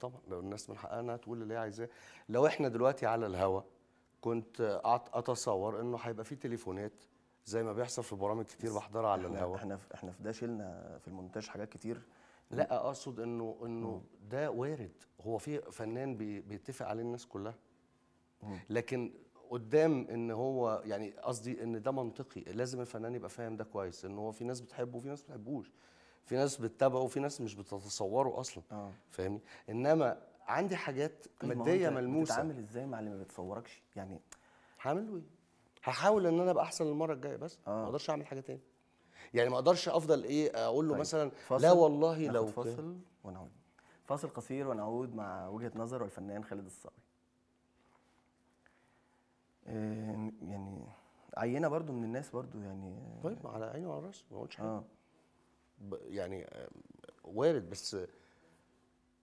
طبعا لو الناس من حقها تقول اللي هي عايزاه لو احنا دلوقتي على الهوا كنت اتصور انه هيبقى في تليفونات زي ما بيحصل في برامج كتير بحضرها على الهوا احنا احنا في ده شلنا في المونتاج حاجات كتير لا اقصد انه انه ده وارد هو في فنان بيتفق عليه الناس كلها لكن قدام ان هو يعني قصدي ان ده منطقي لازم الفنان يبقى فاهم ده كويس ان هو في ناس بتحبه وفي ناس ما بتحبوش في ناس بتتابعه وفي ناس مش بتتصوره اصلا آه. فاهمني انما عندي حاجات طيب، ماديه ملموسه بتتعامل ازاي مع اللي ما بيتصوركش يعني هعمل ايه هحاول ان انا ابقى احسن المره الجايه بس آه. ما اقدرش اعمل حاجه تاني يعني ما اقدرش افضل ايه اقول له طيب. مثلا لا والله لو فاصل ونعود فاصل قصير ونعود مع وجهه نظر والفنان خالد الصاوي آه، يعني عينه برضو من الناس برضو يعني آه، طيب على عيني وعلى راسي ما قلتش حاجه آه. يعني آه، وارد بس